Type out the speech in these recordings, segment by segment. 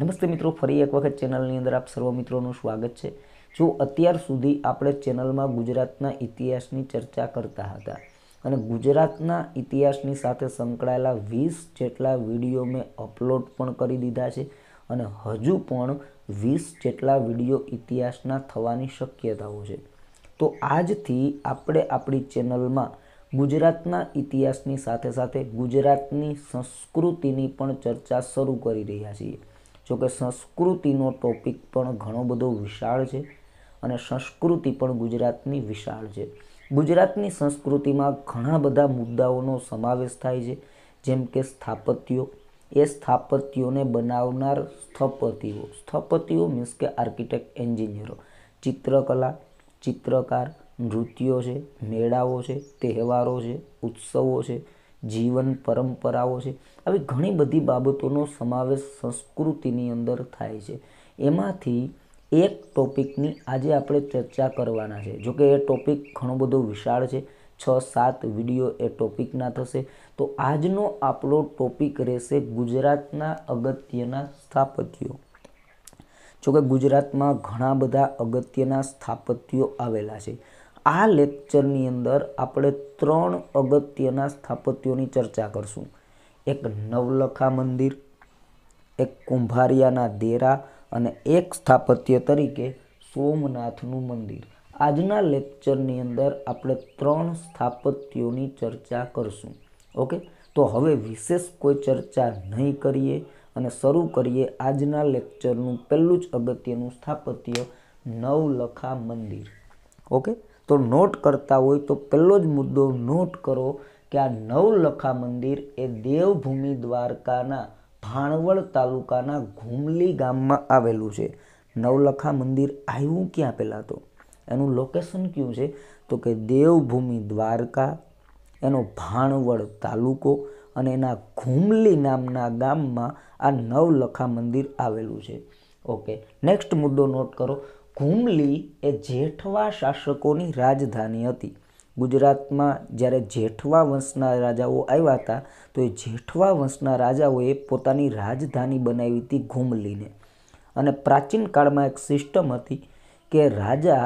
નમસ્તે મિત્રો ફરી એક વખત ચેનલની અંદર આપ સર્વ મિત્રોનું સ્વાગત છે જો અત્યાર સુધી આપણે ચેનલમાં ગુજરાતના ઇતિહાસની ચર્ચા કરતા હતા અને ગુજરાતના ઇતિહાસની સાથે સંકળાયેલા વીસ જેટલા વિડીયો મેં અપલોડ પણ કરી દીધા છે અને હજુ પણ વીસ જેટલા વિડીયો ઇતિહાસના થવાની શક્યતાઓ છે તો આજથી આપણે આપણી ચેનલમાં ગુજરાતના ઇતિહાસની સાથે સાથે ગુજરાતની સંસ્કૃતિની પણ ચર્ચા શરૂ કરી રહ્યા છીએ જોકે સંસ્કૃતિનો ટોપિક પણ ઘણો બધો વિશાળ છે અને સંસ્કૃતિ પણ ગુજરાતની વિશાળ છે ગુજરાતની સંસ્કૃતિમાં ઘણા બધા મુદ્દાઓનો સમાવેશ થાય છે જેમ કે સ્થાપત્યો એ સ્થાપત્યોને બનાવનાર સ્થપતિઓ સ્થપતિઓ મીન્સ કે આર્કિટેક્ટ એન્જિનિયરો ચિત્રકલા ચિત્રકાર નૃત્યો છે મેળાઓ છે તહેવારો છે ઉત્સવો છે જીવન પરંપરાઓ છે આવી ઘણી બધી બાબતોનો સમાવેશ સંસ્કૃતિની અંદર થાય છે એમાંથી એક ટોપિકની આજે આપણે ચર્ચા કરવાના છે જોકે એ ટોપિક ઘણો બધો વિશાળ છે છ સાત વિડીયો એ ટોપિકના થશે તો આજનો આપણો ટોપિક રહેશે ગુજરાતના અગત્યના સ્થાપત્યો જોકે ગુજરાતમાં ઘણા બધા અગત્યના સ્થાપત્યો આવેલા છે આ લેક્ચરની અંદર આપણે ત્રણ અગત્યના સ્થાપત્યોની ચર્ચા કરશું એક નવલખા મંદિર એક કુંભારિયાના દેરા અને એક સ્થાપત્ય તરીકે સોમનાથનું મંદિર આજના લેક્ચરની અંદર આપણે ત્રણ સ્થાપત્યોની ચર્ચા કરશું ઓકે તો હવે વિશેષ કોઈ ચર્ચા નહીં કરીએ અને શરૂ કરીએ આજના લેક્ચરનું પહેલું જ અગત્યનું સ્થાપત્ય નવલખા મંદિર ઓકે તો નોટ કરતા હોય તો પહેલો જ મુદ્દો નોટ કરો કે આ નવલખા મંદિર એ દેવભૂમિ દ્વારકાના ભાણવડ તાલુકાના ઘુમલી ગામમાં આવેલું છે નવલખા મંદિર આવ્યું ક્યાં પહેલાં તો એનું લોકેશન કયું છે તો કે દેવભૂમિ દ્વારકા એનો ભાણવડ તાલુકો અને એના ઘુમલી નામના ગામમાં આ નવલખા મંદિર આવેલું છે ઓકે નેક્સ્ટ મુદ્દો નોટ કરો હુમલી એ જેઠવા શાસકોની રાજધાની હતી ગુજરાતમાં જ્યારે જેઠવા વંશના રાજાઓ આવ્યા હતા તો એ જેઠવા વંશના રાજાઓએ પોતાની રાજધાની બનાવી હતી ઘુમલીને અને પ્રાચીન કાળમાં એક સિસ્ટમ હતી કે રાજા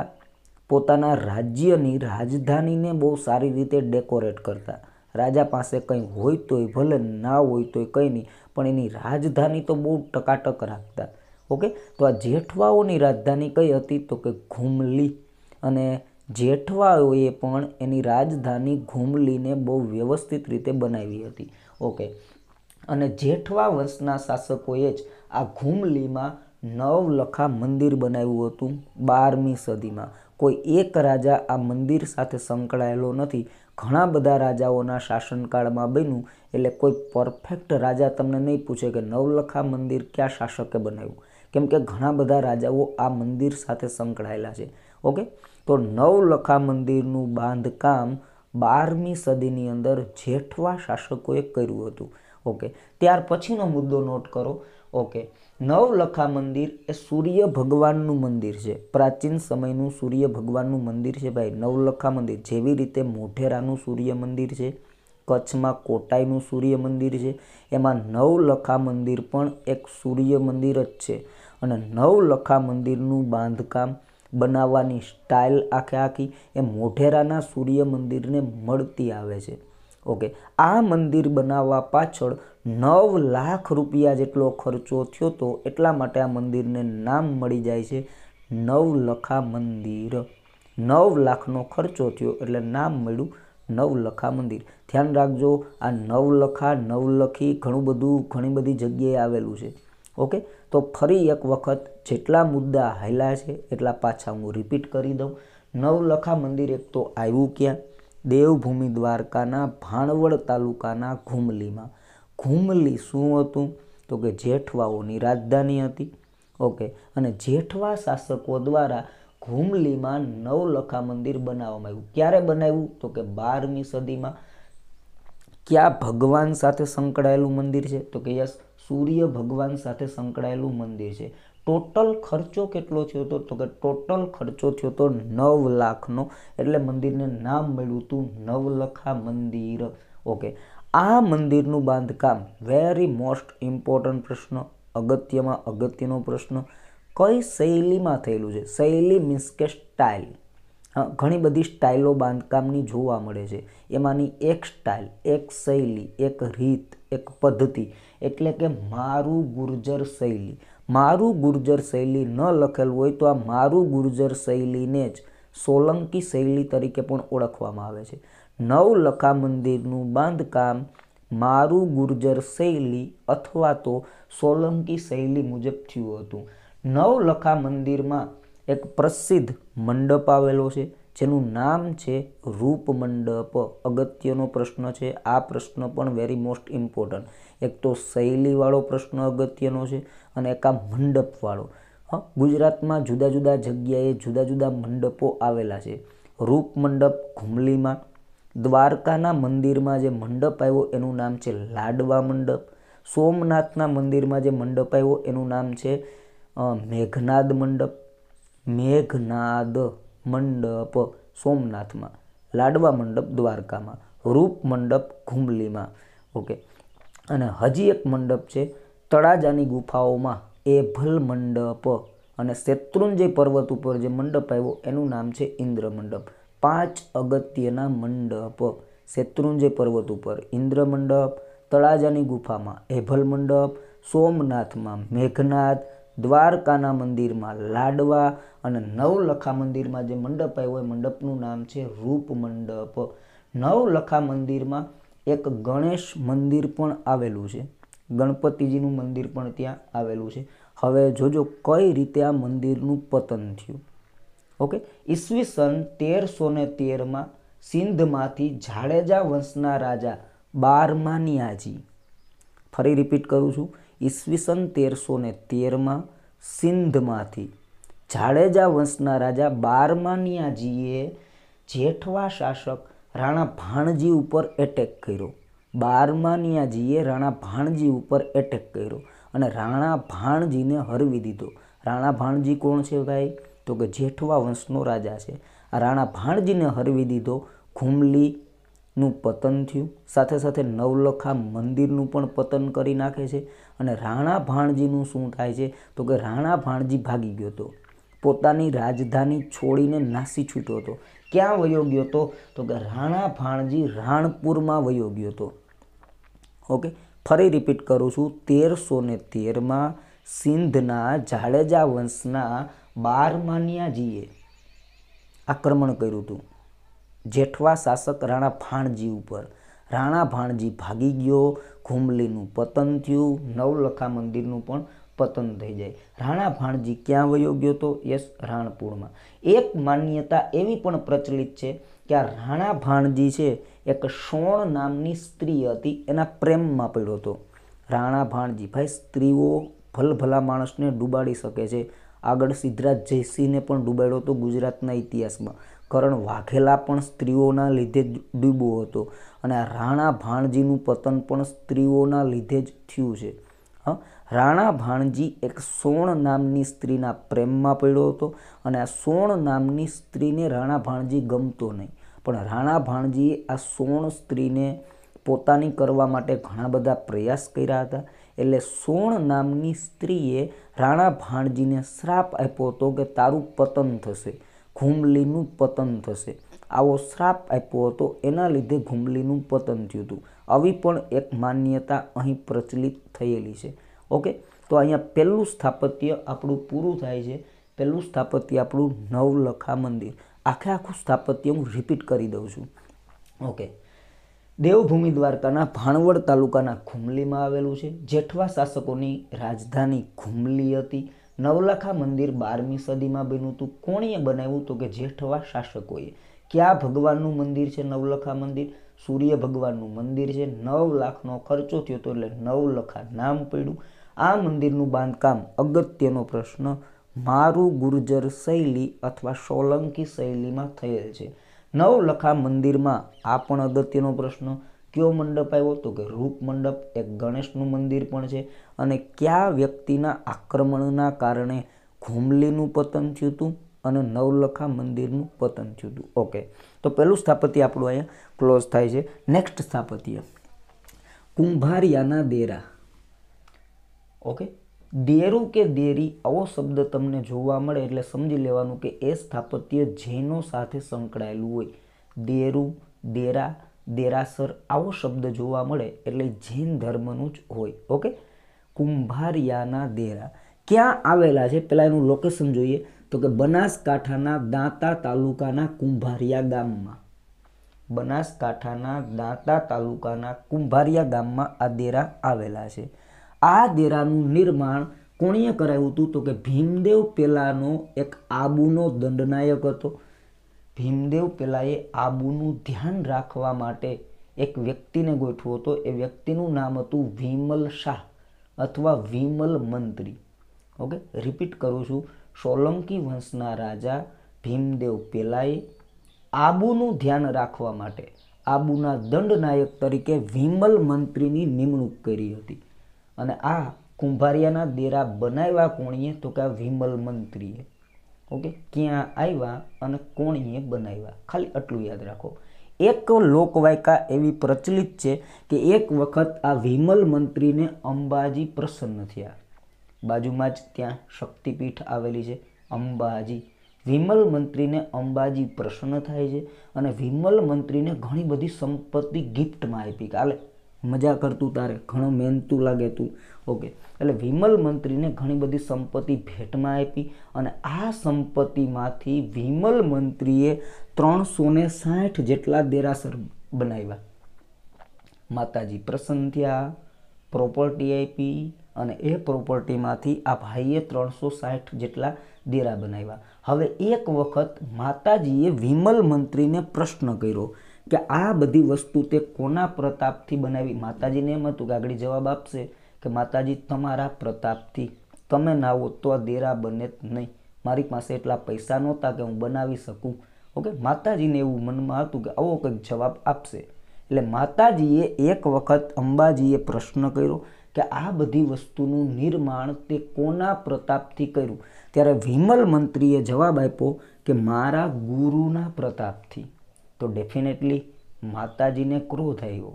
પોતાના રાજ્યની રાજધાનીને બહુ સારી રીતે ડેકોરેટ કરતા રાજા પાસે કંઈ હોય તોય ભલે ના હોય તોય કંઈ નહીં પણ એની રાજધાની તો બહુ ટકાટક રાખતા ઓકે તો આ જેઠવાઓની રાજધાની કઈ હતી તો કે ઘુમલી અને જેઠવાઓએ પણ એની રાજધાની ઘુમલીને બહુ વ્યવસ્થિત રીતે બનાવી હતી ઓકે અને જેઠવા વંશના શાસકોએ જ આ ઘુમલીમાં નવલખા મંદિર બનાવ્યું હતું બારમી સદીમાં કોઈ એક રાજા આ મંદિર સાથે સંકળાયેલો નથી ઘણા બધા રાજાઓના શાસનકાળમાં બન્યું એટલે કોઈ પરફેક્ટ રાજા તમને નહીં પૂછે કે નવલખા મંદિર ક્યાં શાસકે બનાવ્યું કેમ કે ઘણા બધા રાજાઓ આ મંદિર સાથે સંકળાયેલા છે ઓકે તો નવલખા મંદિરનું બાંધકામ બારમી સદીની અંદર જેઠવા શાસકોએ કર્યું હતું ઓકે ત્યાર પછીનો મુદ્દો નોટ કરો ઓકે નવલખા મંદિર એ સૂર્ય ભગવાનનું મંદિર છે પ્રાચીન સમયનું સૂર્ય ભગવાનનું મંદિર છે ભાઈ નવલખા મંદિર જેવી રીતે મોઢેરાનું સૂર્ય મંદિર છે કચ્છમાં કોટાઈનું સૂર્ય મંદિર છે એમાં નવલખા મંદિર પણ એક સૂર્ય મંદિર જ છે અને નવલખા મંદિરનું બાંધકામ બનાવવાની સ્ટાઇલ આખે આખી એ મોઢેરાના સૂર્ય મંદિરને મળતી આવે છે ઓકે આ મંદિર બનાવવા પાછળ નવ લાખ રૂપિયા જેટલો ખર્ચો થયો તો એટલા માટે આ મંદિરને નામ મળી જાય છે નવલખા મંદિર નવ લાખનો ખર્ચો થયો એટલે નામ મળ્યું નવલખા મંદિર ધ્યાન રાખજો આ નવલખા નવલખી ઘણું બધું ઘણી બધી જગ્યાએ આવેલું છે ઓકે તો ફરી એક વખત જેટલા મુદ્દા હાયલા છે એટલા પાછા હું રિપીટ કરી દઉં નવલખા મંદિર એક તો આવ્યું ક્યાં દેવભૂમિ દ્વારકાના ભાણવડ તાલુકાના ઘુમલીમાં ઘુમલી શું હતું તો કે જેઠવાઓની રાજધાની હતી ઓકે અને જેઠવા શાસકો દ્વારા ઘુમલીમાં નવલખા મંદિર બનાવવામાં આવ્યું ક્યારે બનાવ્યું તો કે બારમી સદીમાં ક્યાં ભગવાન સાથે સંકળાયેલું મંદિર છે તો કે યસ સૂર્ય ભગવાન સાથે સંકળાયેલું મંદિર છે ટોટલ ખર્ચો કેટલો થયો હતો તો કે ટોટલ ખર્ચો થયો હતો નવ લાખનો એટલે મંદિરને નામ મળ્યું હતું નવલખા મંદિર ઓકે આ મંદિરનું બાંધકામ વેરી મોસ્ટ ઇમ્પોર્ટન્ટ પ્રશ્ન અગત્યમાં અગત્યનો પ્રશ્ન કઈ શૈલીમાં થયેલું છે શૈલી મીન્સ કે સ્ટાઇલ હા ઘણી બધી સ્ટાઇલો બાંધકામની જોવા મળે છે એમાંની એક સ્ટાઇલ એક શૈલી એક રીત એક પદ્ધતિ એટલે કે મારું ગુર્જર શૈલી મારું ગુર્જર શૈલી ન લખેલું હોય તો આ મારું ગુર્જર શૈલીને જ સોલંકી શૈલી તરીકે પણ ઓળખવામાં આવે છે નવલખા મંદિરનું બાંધકામ મારું ગુર્જર શૈલી અથવા તો સોલંકી શૈલી મુજબ થયું હતું નવલખા મંદિરમાં એક પ્રસિદ્ધ મંડપ આવેલો છે જેનું નામ છે રૂપમંડપ અગત્યનો પ્રશ્ન છે આ પ્રશ્ન પણ વેરી મોસ્ટ ઇમ્પોર્ટન્ટ એક તો શૈલીવાળો પ્રશ્ન અગત્યનો છે અને એક આ મંડપવાળો હા ગુજરાતમાં જુદા જુદા જગ્યાએ જુદા જુદા મંડપો આવેલા છે રૂપમંડપ ઘુમલીમાં દ્વારકાના મંદિરમાં જે મંડપ આવ્યો એનું નામ છે લાડવા મંડપ સોમનાથના મંદિરમાં જે મંડપ આવ્યો એનું નામ છે મેઘનાદ મંડપ મેઘનાદ મંડપ સોમનાથમાં લાડવા મંડપ દ્વારકામાં રૂપ મંડપ ઘુમલીમાં ઓકે અને હજી એક મંડપ છે તળાજાની ગુફાઓમાં એભલ મંડપ અને શેત્રુંજય પર્વત ઉપર જે મંડપ આવ્યો એનું નામ છે ઇન્દ્ર મંડપ પાંચ અગત્યના મંડપ શેત્રુંજય પર્વત ઉપર ઇન્દ્ર મંડપ તળાજાની ગુફામાં એભલ મંડપ સોમનાથમાં મેઘનાથ દ્વારકાના મંદિરમાં લાડવા અને નવલખા મંદિરમાં જે મંડપ આવ્યો એ મંડપનું નામ છે રૂપ મંડપ નવલખા મંદિરમાં એક ગણેશ મંદિર પણ આવેલું છે ગણપતિજીનું મંદિર પણ ત્યાં આવેલું છે હવે જોજો કઈ રીતે આ મંદિરનું પતન થયું ઓકે ઈસવીસન તેરસો ને તેરમાં સિંધમાંથી જાડેજા વંશના રાજા બારમાનિયાજી ફરી રિપીટ કરું છું ઈસવીસન તેરસો ને તેરમાં સિંધમાંથી જાડેજા વંશના રાજા બારમાનિયાજીએ જેઠવા શાસક રાણા ભાણજી ઉપર એટેક કર્યો બારમાનિયાજીએ રાણા ભાણજી ઉપર એટેક કર્યો અને રાણા ભાણજીને હરવી દીધો રાણા ભાણજી કોણ છે ભાઈ તો કે જેઠવા વંશનો રાજા છે આ રાણા ભાણજીને હરવી દીધો ઘુમલીનું પતન થયું સાથે સાથે નવલખા મંદિરનું પણ પતન કરી નાખે છે અને રાણા ભાણજીનું શું થાય છે તો કે રાણા ભાણજી ભાગી ગયો હતો પોતાની રાજધાની છોડીને નાસી છૂટ્યો હતો ક્યાં વયો ગયો હતો તો કે રાણા ભાણજી રાણપુરમાં વયો ગયો હતો ઓકે ફરી રિપીટ કરું છું તેરસો ને તેરમાં સિંધના જાડેજા વંશના બારમાનિયાજીએ આક્રમણ કર્યું હતું જેઠવા શાસક રાણા ભાણજી ઉપર રાણા ભાણજી ભાગી ગયો ઘુમલીનું પતન થયું નવલખા મંદિરનું પણ પતન થઈ જાય રાણા ભાણજી ક્યાં વયો ગયો તો યસ રાણપુરમાં એક માન્યતા એવી પણ પ્રચલિત છે કે આ રાણા ભાણજી છે એક શોણ નામની સ્ત્રી હતી એના પ્રેમમાં પડ્યો હતો રાણા ભાણજી ભાઈ સ્ત્રીઓ ભલભલા માણસને ડૂબાડી શકે છે આગળ સિદ્ધરાજ જયસિંહને પણ ડૂબાડ્યો હતો ગુજરાતના ઇતિહાસમાં કરણ વાઘેલા પણ સ્ત્રીઓના લીધે જ ડૂબ્યો હતો અને રાણા ભાણજીનું પતન પણ સ્ત્રીઓના લીધે જ થયું છે હા રાણા ભાણજી એક સોણ નામની સ્ત્રીના પ્રેમમાં પડ્યો હતો અને આ સોણ નામની સ્ત્રીને રાણા ભાણજી ગમતો નહીં પણ રાણા ભાણજીએ આ સોણ સ્ત્રીને પોતાની કરવા માટે ઘણા બધા પ્રયાસ કર્યા હતા એટલે સોણ નામની સ્ત્રીએ રાણા ભાણજીને શ્રાપ આપ્યો હતો કે તારું પતન થશે ઘૂમલીનું પતન થશે આવો શ્રાપ આપ્યો હતો એના લીધે ઘૂમલીનું પતન થયું હતું આવી પણ એક માન્યતા અહીં પ્રચલિત થયેલી છે ઓકે તો અહીંયા પહેલું સ્થાપત્ય આપણું પૂરું થાય છે પહેલું સ્થાપત્ય આપણું નવલખા મંદિર આખે આખું સ્થાપત્ય હું રિપીટ કરી દઉં છું ઓકે દેવભૂમિ દ્વારકાના ભાણવડ તાલુકાના ઘુમલીમાં આવેલું છે જેઠવા શાસકોની રાજધાની ઘુમલી હતી નવલખા મંદિર બારમી સદીમાં બન્યું હતું કોણીએ બનાવ્યું તો કે જેઠવા શાસકોએ ક્યાં ભગવાનનું મંદિર છે નવલખા મંદિર સૂર્ય ભગવાનનું મંદિર છે નવ લાખનો ખર્ચો થયો હતો એટલે નવલખા નામ પડ્યું આ મંદિરનું બાંધકામ અગત્યનો પ્રશ્ન મારું ગુર્જર શૈલી અથવા સોલંકી શૈલીમાં થયેલ છે નવલખા મંદિરમાં આ પણ અગત્યનો પ્રશ્ન કયો મંડપ આવ્યો તો કે રૂપ મંડપ એક ગણેશનું મંદિર પણ છે અને કયા વ્યક્તિના આક્રમણના કારણે ઘુમલીનું પતન થયું હતું અને નવલખા મંદિરનું પતન થયું હતું ઓકે તો પહેલું સ્થાપત્ય આપણું અહીંયા ક્લોઝ થાય છે નેક્સ્ટ સ્થાપત્ય કુંભારિયાના દેરા ઓકે દેરું કે દેરી આવો શબ્દ તમને જોવા મળે એટલે સમજી લેવાનું કે એ સ્થાપત્ય જૈનો સાથે સંકળાયેલું હોય દેરું દેરા દેરાસર આવો શબ્દ જોવા મળે એટલે જૈન ધર્મનું જ હોય ઓકે કુંભારિયાના દેરા ક્યાં આવેલા છે પહેલાં એનું લોકેશન જોઈએ તો કે બનાસકાંઠાના દાંતા તાલુકાના કુંભારિયા ગામમાં બનાસકાંઠાના દાંતા તાલુકાના કુંભારિયા ગામમાં આ દેરા આવેલા છે આ દેરાનું નિર્માણ કોણીએ કરાવ્યું હતું તો કે ભીમદેવ પેલાનો એક આબુનો દંડનાયક હતો ભીમદેવ પેલાએ આબુનું ધ્યાન રાખવા માટે એક વ્યક્તિને ગોઠવો હતો એ વ્યક્તિનું નામ હતું વિમલ શાહ અથવા વિમલ મંત્રી ઓકે રિપીટ કરું છું સોલંકી વંશના રાજા ભીમદેવ પેલાએ આબુનું ધ્યાન રાખવા માટે આબુના દંડનાયક તરીકે વિમલ મંત્રીની નિમણૂક કરી હતી અને આ કુંભારિયાના દેરા બનાવ્યા કોણીએ તો કે આ વિમલ મંત્રીએ ઓકે ક્યાં આવ્યા અને કોણીએ બનાવ્યા ખાલી આટલું યાદ રાખો એક લોકવાયકા એવી પ્રચલિત છે કે એક વખત આ વિમલ મંત્રીને અંબાજી પ્રસન્ન થયા બાજુમાં જ ત્યાં શક્તિપીઠ આવેલી છે અંબાજી વિમલ મંત્રીને અંબાજી પ્રસન્ન થાય છે અને વિમલ મંત્રીને ઘણી બધી સંપત્તિ ગિફ્ટમાં આપી કાલે મજા કરતું તારે ઘણું મહેનતું લાગે તું ઓકે એટલે વિમલ મંત્રીને ઘણી બધી સંપત્તિ ભેટમાં આપી અને આ સંપત્તિમાંથી વિમલ મંત્રીએ ત્રણસો ને સાઠ જેટલા દેરાસર બનાવ્યા માતાજી પ્રસન્ન થયા પ્રોપર્ટી આપી અને એ પ્રોપર્ટીમાંથી આ ભાઈએ ત્રણસો સાઠ જેટલા દેરા બનાવ્યા હવે એક વખત માતાજીએ વિમલ મંત્રીને પ્રશ્ન કર્યો કે આ બધી વસ્તુ તે કોના પ્રતાપથી બનાવી માતાજીને એમ હતું કે આગળ જવાબ આપશે કે માતાજી તમારા પ્રતાપથી તમે ના હો તો આ દેરા બને જ નહીં મારી પાસે એટલા પૈસા નહોતા કે હું બનાવી શકું ઓકે માતાજીને એવું મનમાં હતું કે આવો કંઈક જવાબ આપશે એટલે માતાજીએ એક વખત અંબાજીએ પ્રશ્ન કર્યો કે આ બધી વસ્તુનું નિર્માણ તે કોના પ્રતાપથી કર્યું ત્યારે વિમલ મંત્રીએ જવાબ આપ્યો કે મારા ગુરુના પ્રતાપથી તો ડેફિનેટલી માતાજીને ક્રોધ આવ્યો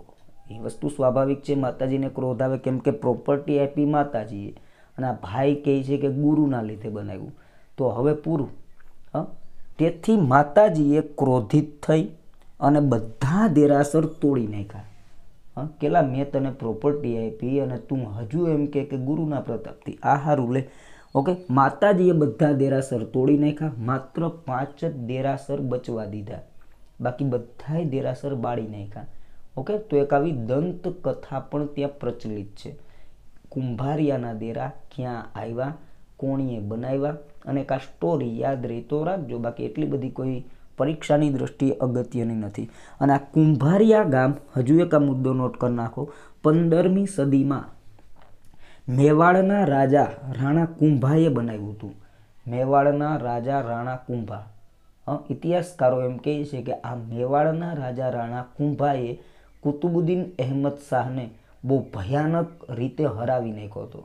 એ વસ્તુ સ્વાભાવિક છે માતાજીને ક્રોધ આવે કેમ કે પ્રોપર્ટી આપી માતાજીએ અને આ ભાઈ કહે છે કે ગુરુના લીધે બનાવ્યું તો હવે પૂરું હા તેથી માતાજીએ ક્રોધિત થઈ અને બધા દેરાસર તોડી નાખ્યા હા કેલા મેં તને પ્રોપર્ટી આપી અને તું હજુ એમ કે કે ગુરુના પ્રતાપથી આ હારું લે ઓકે માતાજીએ બધા દેરાસર તોડી નાખ્યા માત્ર પાંચ જ દેરાસર બચવા દીધા બાકી બધાય દેરાસર બાળી નાખ્યા ઓકે તો એક આવી કથા પણ ત્યાં પ્રચલિત છે કુંભારિયાના દેરા ક્યાં આવ્યા કોણીએ બનાવ્યા અને એક આ સ્ટોરી યાદ રહી તો રાખજો બાકી એટલી બધી કોઈ પરીક્ષાની દ્રષ્ટિએ અગત્યની નથી અને આ કુંભારિયા ગામ હજુ એક આ મુદ્દો નોટ કરી નાખો પંદરમી સદીમાં મેવાડના રાજા રાણા કુંભાએ બનાવ્યું હતું મેવાડના રાજા રાણા કુંભા ઇતિહાસકારો એમ કહે છે કે આ મેવાડના રાજા રાણા કુંભાએ કુતુબુદ્દીન અહેમદ શાહને બહુ ભયાનક રીતે હરાવી નાખ્યો હતો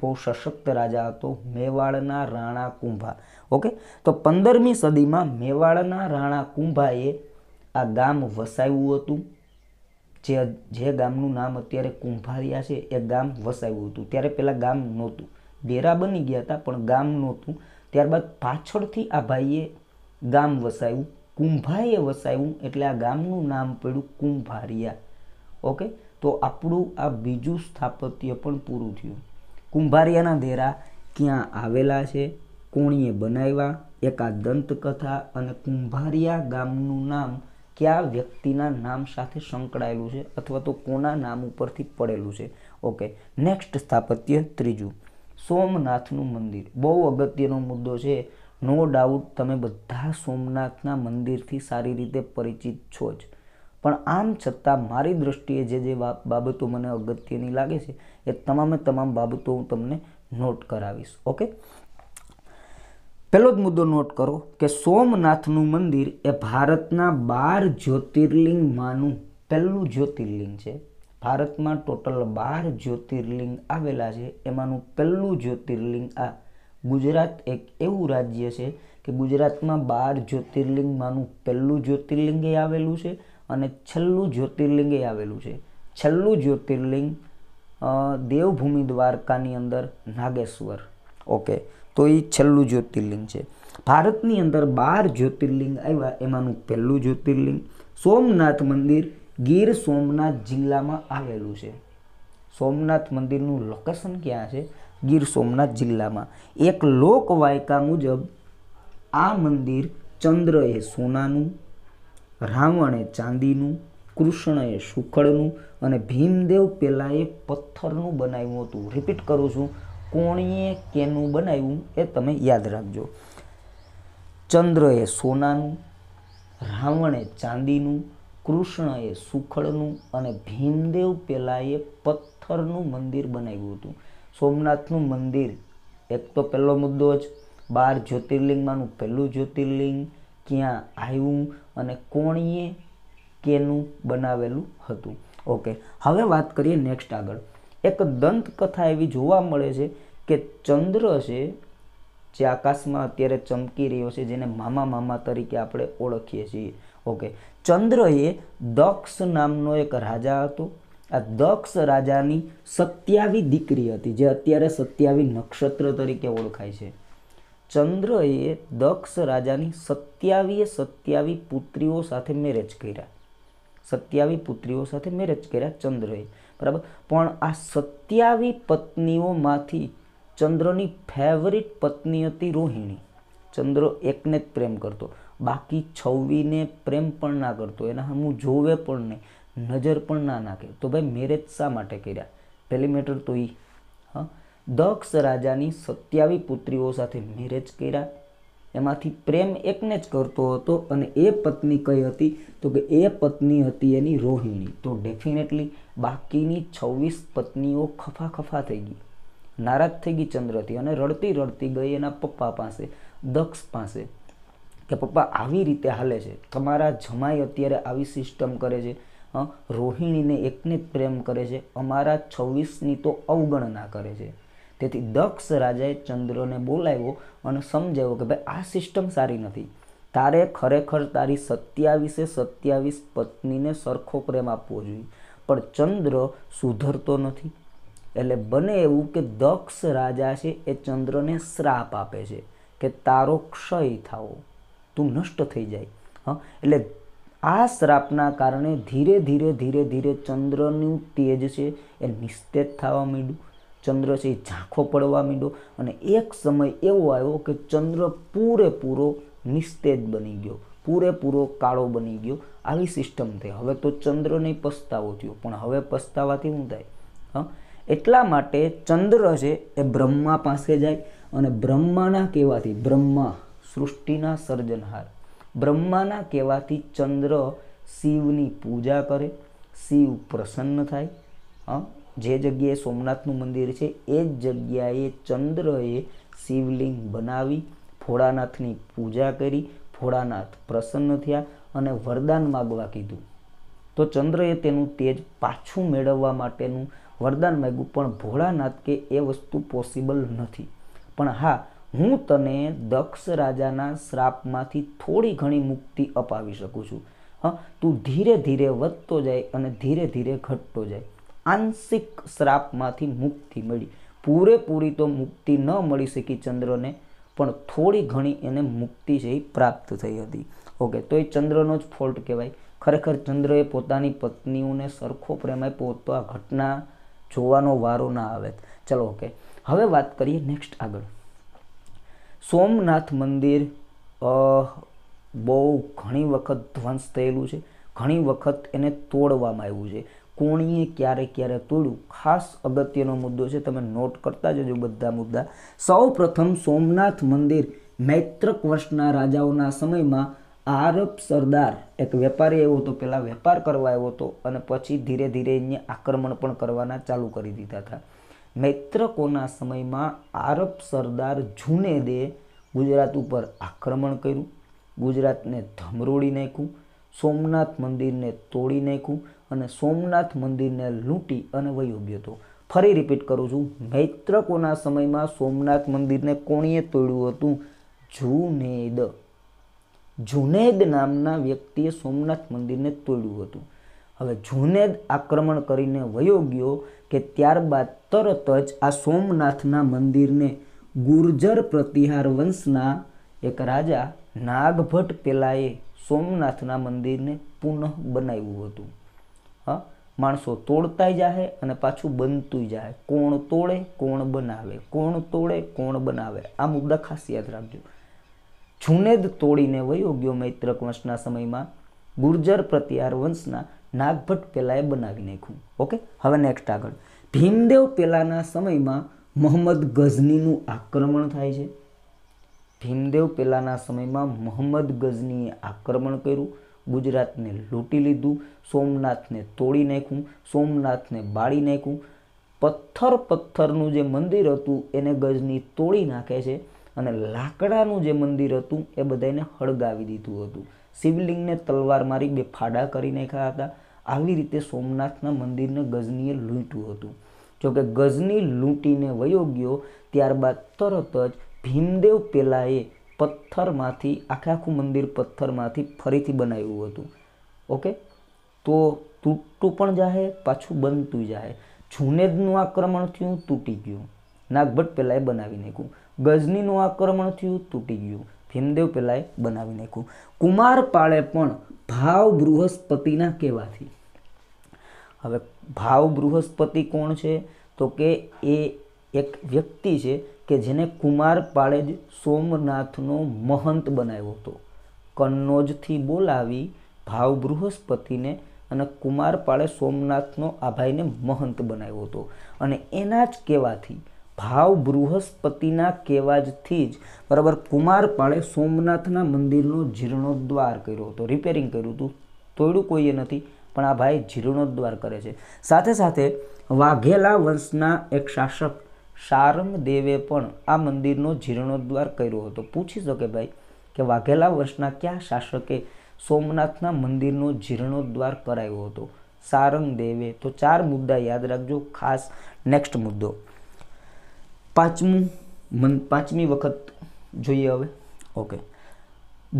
બહુ સશક્ત રાજા હતો મેવાડના રાણા કુંભા ઓકે તો પંદરમી સદીમાં મેવાડના રાણા કુંભાએ આ ગામ વસાવ્યું હતું જે જે ગામનું નામ અત્યારે કુંભારિયા છે એ ગામ વસાવ્યું હતું ત્યારે પહેલાં ગામ નહોતું ડેરા બની ગયા હતા પણ ગામ નહોતું ત્યારબાદ પાછળથી આ ભાઈએ ગામ વસાવ્યું કુંભાએ વસાવ્યું એટલે આ ગામનું નામ પડ્યું કુંભારિયા ઓકે તો આપણું આ બીજું સ્થાપત્ય પણ પૂરું થયું કુંભારિયાના દેરા ક્યાં આવેલા છે કોણીએ બનાવ્યા એક આ દંતકથા અને કુંભારિયા ગામનું નામ કયા વ્યક્તિના નામ સાથે સંકળાયેલું છે અથવા તો કોના નામ ઉપરથી પડેલું છે ઓકે નેક્સ્ટ સ્થાપત્ય ત્રીજું સોમનાથનું મંદિર બહુ અગત્યનો મુદ્દો છે નો ડાઉટ તમે બધા સોમનાથના મંદિરથી સારી રીતે પરિચિત છો જ પણ આમ છતાં મારી દ્રષ્ટિએ જે જે બાબતો મને અગત્યની લાગે છે એ તમામે તમામ બાબતો હું તમને નોટ કરાવીશ ઓકે પહેલો જ મુદ્દો નોટ કરો કે સોમનાથનું મંદિર એ ભારતના બાર જ્યોતિર્લિંગમાંનું પહેલું જ્યોતિર્લિંગ છે ભારતમાં ટોટલ બાર જ્યોતિર્લિંગ આવેલા છે એમાંનું પહેલું જ્યોતિર્લિંગ આ ગુજરાત એક એવું રાજ્ય છે કે ગુજરાતમાં બાર જ્યોતિર્લિંગમાંનું પહેલું જ્યોતિર્લિંગ એ આવેલું છે અને છેલ્લું જ્યોતિર્લિંગ એ આવેલું છે છેલ્લું જ્યોતિર્લિંગ દેવભૂમિ દ્વારકાની અંદર નાગેશ્વર ઓકે તો એ છેલ્લું જ્યોતિર્લિંગ છે ભારતની અંદર બાર જ્યોતિર્લિંગ આવ્યા એમાંનું પહેલું જ્યોતિર્લિંગ સોમનાથ મંદિર ગીર સોમનાથ જિલ્લામાં આવેલું છે સોમનાથ મંદિરનું લોકેશન ક્યાં છે ગીર સોમનાથ જિલ્લામાં એક લોકવાયકા મુજબ આ મંદિર ચંદ્રએ સોનાનું રાવણે ચાંદીનું કૃષ્ણએ સુખડનું અને ભીમદેવ પહેલાંએ પથ્થરનું બનાવ્યું હતું રિપીટ કરું છું કોણીએ કેનું બનાવ્યું એ તમે યાદ રાખજો ચંદ્રએ સોનાનું રાવણે ચાંદીનું કૃષ્ણએ સુખડનું અને ભીમદેવ પહેલાંએ પથ્થરનું મંદિર બનાવ્યું હતું સોમનાથનું મંદિર એક તો પહેલો મુદ્દો જ બાર જ્યોતિર્લિંગમાંનું પહેલું જ્યોતિર્લિંગ ક્યાં આવ્યું અને કોણીએ કેનું બનાવેલું હતું ઓકે હવે વાત કરીએ નેક્સ્ટ આગળ એક દંતકથા એવી જોવા મળે છે કે ચંદ્ર છે જે આકાશમાં અત્યારે ચમકી રહ્યો છે જેને મામા મામા તરીકે આપણે ઓળખીએ છીએ ઓકે ચંદ્ર એ દક્ષ નામનો એક રાજા હતો આ દક્ષ રાજાની સત્યાવી દીકરી હતી જે અત્યારે સત્યાવી નક્ષત્ર તરીકે ઓળખાય છે ચંદ્રએ દક્ષ રાજાની સત્યાવીએ સત્યાવી પુત્રીઓ સાથે મેરેજ કર્યા સત્યાવી પુત્રીઓ સાથે મેરેજ કર્યા ચંદ્રએ બરાબર પણ આ સત્યાવી પત્નીઓમાંથી ચંદ્રની ફેવરિટ પત્ની હતી રોહિણી ચંદ્ર એકને જ પ્રેમ કરતો બાકી છવ્વીને પ્રેમ પણ ના કરતો એના હું જોવે પણ નહીં નજર પણ ના નાખે તો ભાઈ મેરેજ શા માટે કર્યા પહેલી મેટર તો ઈ હા દક્ષ રાજાની સત્યાવી પુત્રીઓ સાથે મેરેજ કર્યા એમાંથી પ્રેમ એકને જ કરતો હતો અને એ પત્ની કઈ હતી તો કે એ પત્ની હતી એની રોહિણી તો ડેફિનેટલી બાકીની છવ્વીસ પત્નીઓ ખફા ખફા થઈ ગઈ નારાજ થઈ ગઈ ચંદ્રથી અને રડતી રડતી ગઈ એના પપ્પા પાસે દક્ષ પાસે કે પપ્પા આવી રીતે હાલે છે તમારા જમાઈ અત્યારે આવી સિસ્ટમ કરે છે રોહિણીને એકને જ પ્રેમ કરે છે અમારા છવ્વીસની તો અવગણના કરે છે તેથી દક્ષ રાજાએ ચંદ્રને બોલાવ્યો અને સમજાવ્યો કે ભાઈ આ સિસ્ટમ સારી નથી તારે ખરેખર તારી સત્યાવીસે સત્યાવીસ પત્નીને સરખો પ્રેમ આપવો જોઈએ પણ ચંદ્ર સુધરતો નથી એટલે બને એવું કે દક્ષ રાજા છે એ ચંદ્રને શ્રાપ આપે છે કે તારો ક્ષય થાવો તું નષ્ટ થઈ જાય હા એટલે આ શ્રાપના કારણે ધીરે ધીરે ધીરે ધીરે ચંદ્રનું તેજ છે એ નિસ્તેજ થવા માંડ્યું ચંદ્ર છે એ ઝાંખો પડવા માંડ્યો અને એક સમય એવો આવ્યો કે ચંદ્ર પૂરેપૂરો નિસ્તેજ બની ગયો પૂરેપૂરો કાળો બની ગયો આવી સિસ્ટમ થઈ હવે તો ચંદ્રને પસ્તાવો થયો પણ હવે પસ્તાવાથી શું થાય હા એટલા માટે ચંદ્ર છે એ બ્રહ્મા પાસે જાય અને બ્રહ્માના કહેવાથી બ્રહ્મા સૃષ્ટિના સર્જનહાર બ્રહ્માના કહેવાથી ચંદ્ર શિવની પૂજા કરે શિવ પ્રસન્ન થાય હા જે જગ્યાએ સોમનાથનું મંદિર છે એ જ જગ્યાએ ચંદ્રએ શિવલિંગ બનાવી ફોડાનાથની પૂજા કરી ફોડાનાથ પ્રસન્ન થયા અને વરદાન માગવા કીધું તો ચંદ્રએ તેનું તેજ પાછું મેળવવા માટેનું વરદાન માગ્યું પણ ભોળાનાથ કે એ વસ્તુ પોસિબલ નથી પણ હા હું તને દક્ષ રાજાના શ્રાપમાંથી થોડી ઘણી મુક્તિ અપાવી શકું છું હા તું ધીરે ધીરે વધતો જાય અને ધીરે ધીરે ઘટતો જાય આંશિક શ્રાપમાંથી મુક્તિ મળી પૂરેપૂરી તો મુક્તિ ન મળી શકી ચંદ્રને પણ થોડી ઘણી એને મુક્તિ છે એ પ્રાપ્ત થઈ હતી ઓકે તો એ ચંદ્રનો જ ફોલ્ટ કહેવાય ખરેખર ચંદ્રએ પોતાની પત્નીઓને સરખો પ્રેમ આપ્યો તો આ ઘટના જોવાનો વારો ના આવે ચલો ઓકે હવે વાત કરીએ નેક્સ્ટ આગળ સોમનાથ મંદિર બહુ ઘણી વખત ધ્વંસ થયેલું છે ઘણી વખત એને તોડવામાં આવ્યું છે કોણીએ ક્યારે ક્યારે તોડ્યું ખાસ અગત્યનો મુદ્દો છે તમે નોટ કરતા જજો બધા મુદ્દા સૌ પ્રથમ સોમનાથ મંદિર મૈત્રક વર્ષના રાજાઓના સમયમાં આરબ સરદાર એક વેપારી આવ્યો હતો પહેલાં વેપાર કરવા આવ્યો હતો અને પછી ધીરે ધીરે એને આક્રમણ પણ કરવાના ચાલુ કરી દીધા હતા મૈત્રકોના સમયમાં આરબ સરદાર જુનેદે ગુજરાત ઉપર આક્રમણ કર્યું ગુજરાતને ધમરોળી નાખ્યું સોમનાથ મંદિરને તોડી નાખ્યું અને સોમનાથ મંદિરને લૂંટી અને વયો ગયો હતો ફરી રિપીટ કરું છું મૈત્રકોના સમયમાં સોમનાથ મંદિરને કોણીએ તોડ્યું હતું જુનેદ જુનેદ નામના વ્યક્તિએ સોમનાથ મંદિરને તોડ્યું હતું હવે જુનેદ આક્રમણ કરીને વયો ગયો કે ત્યારબાદ તરત જ આ સોમનાથના મંદિરને ગુર્જર પ્રતિહાર વંશના એક રાજા નાગભટ્ટ પેલાએ સોમનાથના મંદિરને પુનઃ બનાવ્યું હતું હા માણસો તોડતાય જાહે અને પાછું બનતું જાહે કોણ તોડે કોણ બનાવે કોણ તોડે કોણ બનાવે આ મુદ્દા ખાસ યાદ રાખજો જુનેદ તોડીને વયો ગયો મૈત્રક વંશના સમયમાં ગુર્જર પ્રતિહાર વંશના નાગભટ્ટ પહેલાંએ બનાવી નાખ્યું ઓકે હવે નેક્સ્ટ આગળ ભીમદેવ પહેલાંના સમયમાં મોહમ્મદ ગઝનીનું આક્રમણ થાય છે ભીમદેવ પહેલાંના સમયમાં મોહમ્મદ ગઝનીએ આક્રમણ કર્યું ગુજરાતને લૂંટી લીધું સોમનાથને તોડી નાખ્યું સોમનાથને બાળી નાખ્યું પથ્થર પથ્થરનું જે મંદિર હતું એને ગજની તોડી નાખે છે અને લાકડાનું જે મંદિર હતું એ બધાને હળગાવી દીધું હતું શિવલિંગને તલવાર મારી બે ફાડા કરી નાખ્યા હતા આવી રીતે સોમનાથના મંદિરને ગઝનીએ લૂંટ્યું હતું જોકે ગઝની લૂંટીને વયો ગયો ત્યારબાદ તરત જ ભીમદેવ પેલાએ પથ્થરમાંથી આખે આખું મંદિર પથ્થરમાંથી ફરીથી બનાવ્યું હતું ઓકે તો તૂટતું પણ જાહે પાછું બનતું જાહે જુનેદનું આક્રમણ થયું તૂટી ગયું નાગભટ્ટ પહેલાંએ બનાવી નાખ્યું ગજનીનું આક્રમણ થયું તૂટી ગયું ભીમદેવ પેલાએ બનાવી નાખ્યું કુમારપાળે પણ ભાવ બૃહસ્પતિના કહેવાથી હવે ભાવ બૃહસ્પતિ કોણ છે તો કે એ એક વ્યક્તિ છે કે જેને કુમારપાળે જ સોમનાથનો મહંત બનાવ્યો હતો કન્નોજથી બોલાવી ભાવ બૃહસ્પતિને અને કુમારપાળે સોમનાથનો આભાઈને મહંત બનાવ્યો હતો અને એના જ કહેવાથી ભાવ બૃહસ્પતિના કહેવાજથી જ બરાબર કુમારપાળે સોમનાથના મંદિરનો જીર્ણોદ્વાર કર્યો હતો રિપેરિંગ કર્યું હતું તોડ્યું કોઈએ નથી પણ આ ભાઈ જીર્ણોદ્વાર કરે છે સાથે સાથે વાઘેલા વંશના એક શાસક શારંગદેવે પણ આ મંદિરનો જીર્ણોદ્વાર કર્યો હતો પૂછી શકે ભાઈ કે વાઘેલા વંશના કયા શાસકે સોમનાથના મંદિરનો જીર્ણોદ્વાર કરાયો હતો સારંગદેવે તો ચાર મુદ્દા યાદ રાખજો ખાસ નેક્સ્ટ મુદ્દો પાંચમું મન પાંચમી વખત જોઈએ હવે ઓકે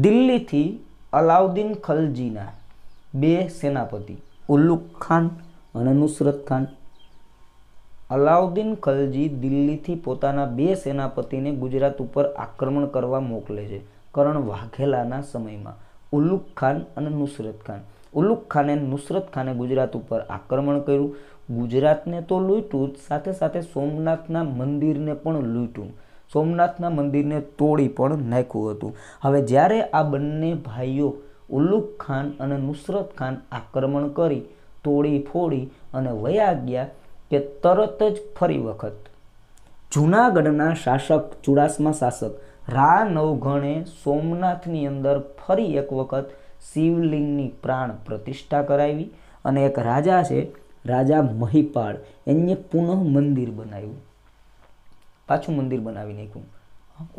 દિલ્હીથી અલાઉદ્દીન ખલજીના બે સેનાપતિ ઉલ્લુક ખાન અને નુસરત ખાન અલાઉદ્દીન ખલજી દિલ્હીથી પોતાના બે સેનાપતિને ગુજરાત ઉપર આક્રમણ કરવા મોકલે છે કરણ વાઘેલાના સમયમાં ઉલ્લુક ખાન અને નુસરત ખાન ઉલ્લુક ખાને નુસરત ખાને ગુજરાત ઉપર આક્રમણ કર્યું ગુજરાતને તો લૂંટ્યું સાથે સાથે સોમનાથના મંદિરને પણ લૂંટ્યું સોમનાથના મંદિરને તોડી પણ નાખ્યું હતું હવે જ્યારે આ બંને ભાઈઓ ઉલ્લુખ ખાન અને નુસરત ખાન આક્રમણ કરી તોડી ફોડી અને વયા ગયા કે તરત જ ફરી વખત જૂનાગઢના શાસક ચુડાસમા શાસક રા નવઘણે સોમનાથની અંદર ફરી એક વખત શિવલિંગની પ્રાણ પ્રતિષ્ઠા કરાવી અને એક રાજા છે રાજા મહિપાળ એને પુનઃ મંદિર બનાવ્યું પાછું મંદિર બનાવી નાખ્યું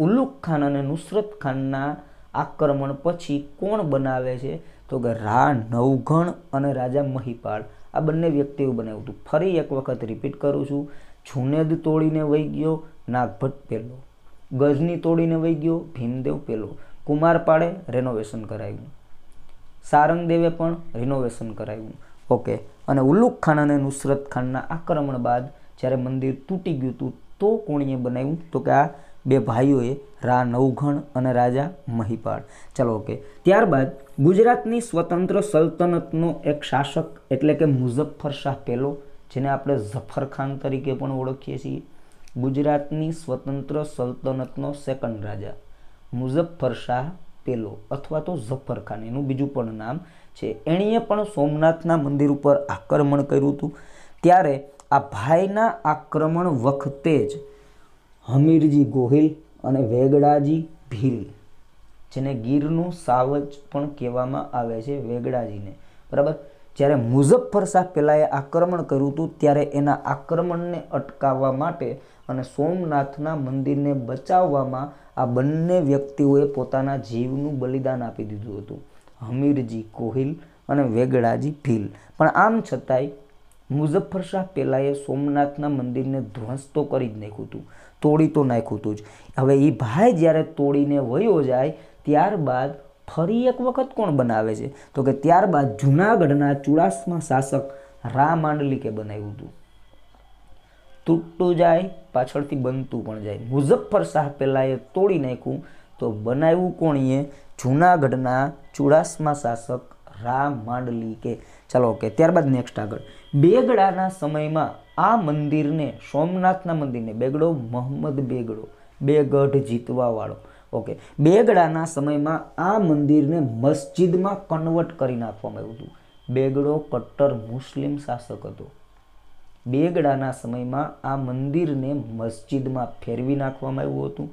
ઉલ્લુક ખાન અને નુસરત ખાનના આક્રમણ પછી કોણ બનાવે છે તો કે રા નવઘણ અને રાજા મહિપાળ આ બંને વ્યક્તિઓ બનાવ્યું હતું ફરી એક વખત રિપીટ કરું છું જુનેદ તોડીને વહી ગયો નાગભટ્ટ પહેલો ગજની તોડીને વહી ગયો ભીમદેવ પહેલો કુમારપાળે રેનોવેશન કરાવ્યું સારંગદેવે પણ રિનોવેશન કરાવ્યું ઓકે અને ઉલ્લુક ખાન અને નુસરત ખાનના આક્રમણ બાદ જ્યારે મંદિર તૂટી ગયું હતું તો કોણીએ બનાવ્યું તો કે આ બે ભાઈઓએ રા નવઘણ અને રાજા મહિપાળ ચાલો ઓકે ત્યારબાદ ગુજરાતની સ્વતંત્ર સલ્તનતનો એક શાસક એટલે કે મુઝફ્ફર શાહ પહેલો જેને આપણે ઝફરખાન તરીકે પણ ઓળખીએ છીએ ગુજરાતની સ્વતંત્ર સલ્તનતનો સેકન્ડ રાજા મુઝફ્ફર શાહ પહેલો અથવા તો ઝફરખાન એનું બીજું પણ નામ છે એણીએ પણ સોમનાથના મંદિર ઉપર આક્રમણ કર્યું હતું ત્યારે આ ભાઈના આક્રમણ વખતે જ હમીરજી ગોહિલ અને વેગડાજી ભીલ જેને ગીરનું સાવજ પણ કહેવામાં આવે છે વેગડાજીને બરાબર જ્યારે મુઝફ્ફર શાહ પહેલાંએ આક્રમણ કર્યું હતું ત્યારે એના આક્રમણને અટકાવવા માટે અને સોમનાથના મંદિરને બચાવવામાં આ બંને વ્યક્તિઓએ પોતાના જીવનું બલિદાન આપી દીધું હતું હમીરજી કોહિલ અને વેગડાજી ભીલ પણ આમ છતાંય મુઝફ્ફર પહેલાંએ સોમનાથના મંદિરને ધ્વંસ તો કરી જ નાખ્યું હતું તોડી તો નાખ્યું હતું જ હવે એ ભાઈ જ્યારે તોડીને વયો જાય ત્યારબાદ ફરી એક વખત કોણ બનાવે છે તો કે ત્યારબાદ જૂનાગઢના ચુડાસમા શાસક રામ આંડલીકે બનાવ્યું હતું તૂટતું જાય પાછળથી બનતું પણ જાય મુઝફ્ફર શાહ પહેલાં એ તોડી નાખ્યું તો બનાવ્યું કોણીએ જૂનાગઢના ચુડાસમા શાસક રા માંડલી કે ચાલો ઓકે ત્યારબાદ નેક્સ્ટ આગળ બેગડાના સમયમાં આ મંદિરને સોમનાથના મંદિરને બેગડો મોહમ્મદ બેગડો બેગઢ જીતવાવાળો ઓકે બેગડાના સમયમાં આ મંદિરને મસ્જિદમાં કન્વર્ટ કરી નાખવામાં આવ્યું હતું બેગડો કટ્ટર મુસ્લિમ શાસક હતો બેગડાના સમયમાં આ મંદિરને મસ્જિદમાં ફેરવી નાખવામાં આવ્યું હતું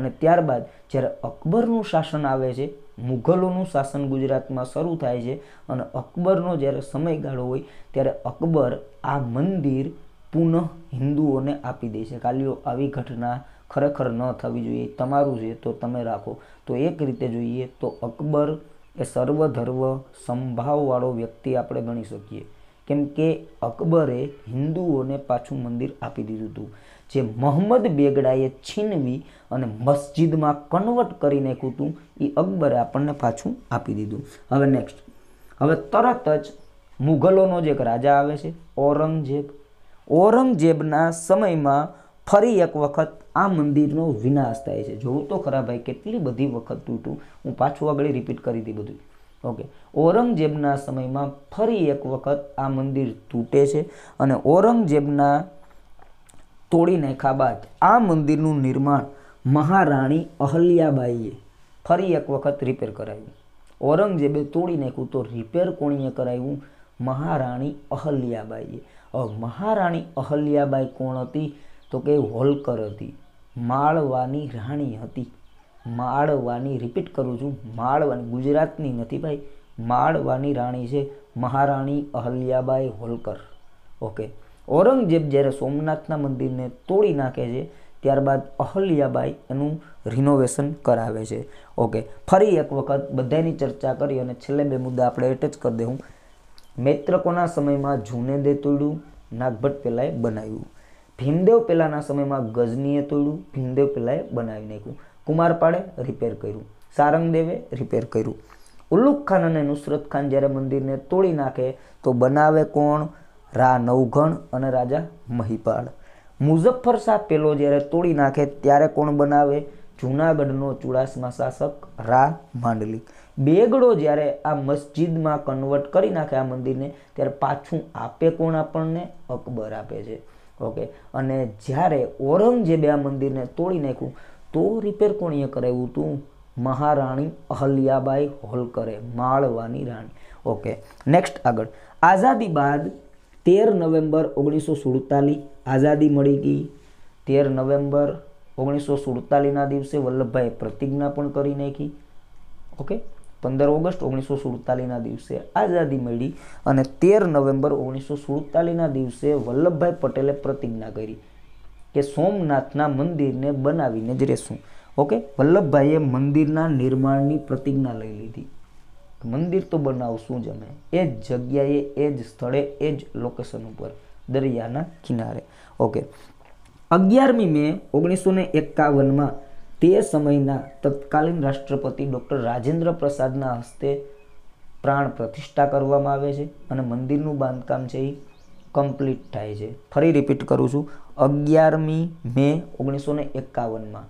અને ત્યારબાદ જ્યારે અકબરનું શાસન આવે છે મુઘલોનું શાસન ગુજરાતમાં શરૂ થાય છે અને અકબરનો જ્યારે સમયગાળો હોય ત્યારે અકબર આ મંદિર પુનઃ હિન્દુઓને આપી દે છે કાલીઓ આવી ઘટના ખરેખર ન થવી જોઈએ તમારું છે તો તમે રાખો તો એક રીતે જોઈએ તો અકબર એ સર્વધર્મ સંભાવવાળો વ્યક્તિ આપણે ગણી શકીએ કેમ કે અકબરે હિન્દુઓને પાછું મંદિર આપી દીધું હતું જે મોહમ્મદ બેગડાએ છીનવી અને મસ્જિદમાં કન્વર્ટ કરી નાખ્યું હતું એ અકબરે આપણને પાછું આપી દીધું હવે નેક્સ્ટ હવે તરત જ મુઘલોનો જે એક રાજા આવે છે ઔરંગઝેબ ઔરંગઝેબના સમયમાં ફરી એક વખત આ મંદિરનો વિનાશ થાય છે જોવું તો ખરા ભાઈ કેટલી બધી વખત તૂટું હું પાછું આગળ રિપીટ કરી દી બધું ઓકે ઔરંગઝેબના સમયમાં ફરી એક વખત આ મંદિર તૂટે છે અને ઔરંગઝેબના તોડી નાખ્યા બાદ આ મંદિરનું નિર્માણ મહારાણી અહલ્યાબાઈએ ફરી એક વખત રિપેર કરાવ્યું ઔરંગઝેબે તોડી નાખ્યું તો રિપેર કોણીએ કરાવ્યું મહારાણી અહલ્યાબાઈએ મહારાણી અહલ્યાબાઈ કોણ હતી તો કે હોલકર હતી માળવાની રાણી હતી માળવાની રિપીટ કરું છું માળવાની ગુજરાતની નથી ભાઈ માળવાની રાણી છે મહારાણી અહલ્યાબાઈ હોલકર ઓકે ઔરંગઝેબ જ્યારે સોમનાથના મંદિરને તોડી નાખે છે ત્યારબાદ અહલ્યાબાઈ એનું રિનોવેશન કરાવે છે ઓકે ફરી એક વખત બધાની ચર્ચા કરી અને છેલ્લે બે મુદ્દા આપણે એટેચ કરી દઉં મૈત્રકોના સમયમાં જુનેદે તોડ્યું નાગભટ્ટ પહેલાંએ બનાવ્યું ભીમદેવ પહેલાંના સમયમાં ગજનીએ તોડ્યું ભીમદેવ પહેલાંએ બનાવી નાખ્યું કુમારપાળે રિપેર કર્યું સારંગદેવે રિપેર કર્યું ઉલ્લુખ ખાન અને નુસરત ખાન જ્યારે મંદિરને તોડી નાખે તો બનાવે કોણ રા નવઘણ અને રાજા મહિપાળ મુઝફ્ફર શાહ પેલો જ્યારે તોડી નાખે ત્યારે કોણ બનાવે જૂનાગઢનો ચુડાસમા શાસક રા માંડલી બેગડો જ્યારે આ મસ્જિદમાં કન્વર્ટ કરી નાખે આ મંદિરને ત્યારે પાછું આપે કોણ આપણને અકબર આપે છે ઓકે અને જ્યારે ઔરંગઝેબે આ મંદિરને તોડી નાખ્યું તો રિપેર કોણીએ કરાવ્યું હતું મહારાણી અહલ્યાબાઈ હોલકરે માળવાની રાણી ઓકે નેક્સ્ટ આગળ આઝાદી બાદ તેર નવેમ્બર ઓગણીસો સુડતાલીસ આઝાદી મળી ગઈ તેર નવેમ્બર ઓગણીસો સુડતાલીસના દિવસે વલ્લભભાઈ પ્રતિજ્ઞા પણ કરી નાખી ઓકે પંદર ઓગસ્ટ ઓગણીસો સુડતાલીસના દિવસે આઝાદી મળી અને તેર નવેમ્બર ઓગણીસો સુડતાલીસના દિવસે વલ્લભભાઈ પટેલે પ્રતિજ્ઞા કરી કે સોમનાથના મંદિરને બનાવીને જ રહેશું ઓકે વલ્લભભાઈએ મંદિરના નિર્માણની પ્રતિજ્ઞા લઈ લીધી મંદિર તો બનાવશું જ અમે એ જ જગ્યાએ એ જ સ્થળે એ જ લોકેશન ઉપર દરિયાના કિનારે ઓકે અગિયારમી મે ઓગણીસો ને એકાવનમાં તે સમયના તત્કાલીન રાષ્ટ્રપતિ ડૉક્ટર રાજેન્દ્ર પ્રસાદના હસ્તે પ્રાણ પ્રતિષ્ઠા કરવામાં આવે છે અને મંદિરનું બાંધકામ છે એ કમ્પ્લીટ થાય છે ફરી રિપીટ કરું છું અગિયારમી મે ઓગણીસો ને એકાવનમાં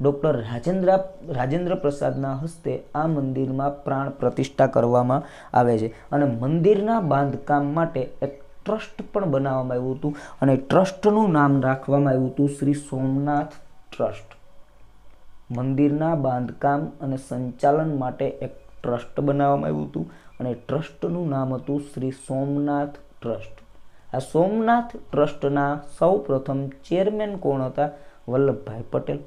ડૉક્ટર રાજેન્દ્ર રાજેન્દ્ર પ્રસાદના હસ્તે આ મંદિરમાં પ્રાણ પ્રતિષ્ઠા કરવામાં આવે છે અને મંદિરના બાંધકામ માટે એક ટ્રસ્ટ પણ બનાવવામાં આવ્યું હતું અને ટ્રસ્ટનું નામ રાખવામાં આવ્યું હતું શ્રી સોમનાથ ટ્રસ્ટ મંદિરના બાંધકામ અને સંચાલન માટે એક ટ્રસ્ટ બનાવવામાં આવ્યું હતું અને ટ્રસ્ટનું નામ હતું શ્રી સોમનાથ ટ્રસ્ટ આ સોમનાથ ટ્રસ્ટના સૌ પ્રથમ ચેરમેન કોણ હતા વલ્લભભાઈ પટેલ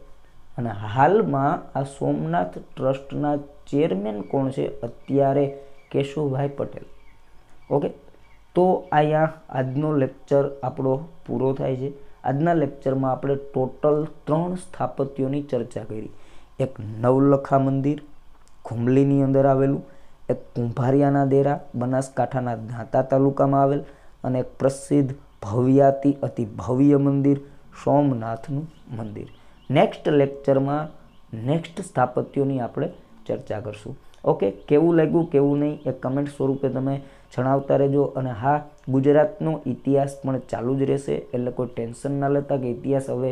અને હાલમાં આ સોમનાથ ટ્રસ્ટના ચેરમેન કોણ છે અત્યારે કેશુભાઈ પટેલ ઓકે તો અહીંયા આજનો લેક્ચર આપણો પૂરો થાય છે આજના લેક્ચરમાં આપણે ટોટલ ત્રણ સ્થાપત્યોની ચર્ચા કરી એક નવલખા મંદિર ખુમલીની અંદર આવેલું એક કુંભારિયાના દેરા બનાસકાંઠાના દાંતા તાલુકામાં આવેલ અને એક પ્રસિદ્ધ ભવ્યાતિ અતિ ભવ્ય મંદિર સોમનાથનું મંદિર નેક્સ્ટ લેક્ચરમાં નેક્સ્ટ સ્થાપત્યોની આપણે ચર્ચા કરશું ઓકે કેવું લાગ્યું કેવું નહીં એ કમેન્ટ સ્વરૂપે તમે જણાવતા રહેજો અને હા ગુજરાતનો ઇતિહાસ પણ ચાલુ જ રહેશે એટલે કોઈ ટેન્શન ના લેતા કે ઇતિહાસ હવે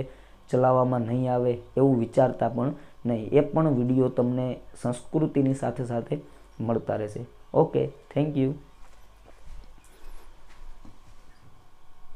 ચલાવવામાં નહીં આવે એવું વિચારતા પણ નહીં એ પણ વિડીયો તમને સંસ્કૃતિની સાથે સાથે મળતા રહેશે ઓકે થેન્ક યુ